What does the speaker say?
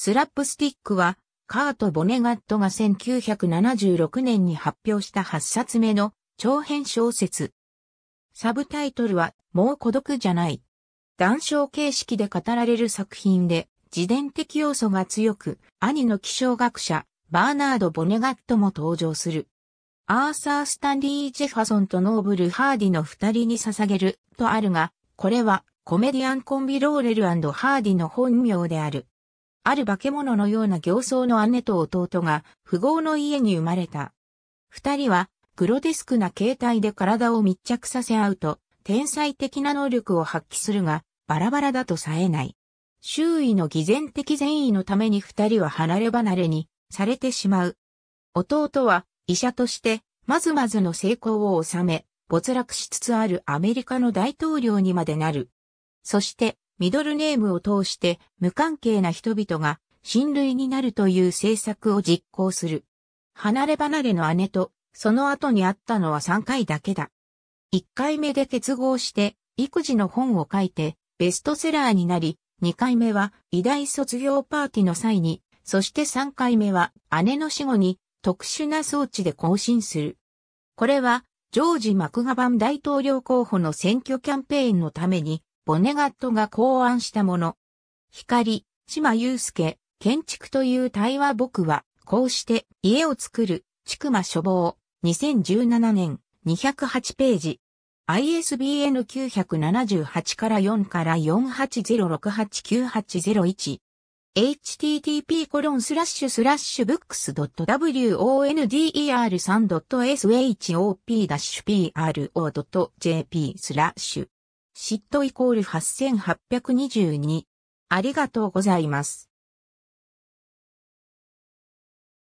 スラップスティックは、カート・ボネガットが1976年に発表した8冊目の長編小説。サブタイトルは、もう孤独じゃない。談笑形式で語られる作品で、自伝的要素が強く、兄の気象学者、バーナード・ボネガットも登場する。アーサー・スタンリー・ジェファソンとノーブル・ハーディの二人に捧げる、とあるが、これは、コメディアンコンビローレルハーディの本名である。ある化け物のような行僧の姉と弟が富豪の家に生まれた。二人はグロテスクな形態で体を密着させ合うと、天才的な能力を発揮するが、バラバラだと冴えない。周囲の偽善的善意のために二人は離れ離れにされてしまう。弟は医者としてまずまずの成功を収め、没落しつつあるアメリカの大統領にまでなる。そしてミドルネームを通して無関係な人々が親類になるという政策を実行する。離れ離れの姉とその後に会ったのは3回だけだ。1回目で結合して育児の本を書いてベストセラーになり、2回目は偉大卒業パーティーの際に、そして3回目は姉の死後に特殊な装置で更新する。これはジョージ・マクガバン大統領候補の選挙キャンペーンのためにボネガットが考案したもの。光、島祐介、建築という対話僕は、こうして家を作る、くま書房、2017年、208ページ。ISBN 978から4から480689801。http コロンスラッシュスラッシュブックス .wonder3.shop-pro.jp スラッシュ嫉妬イコール8822。ありがとうございます。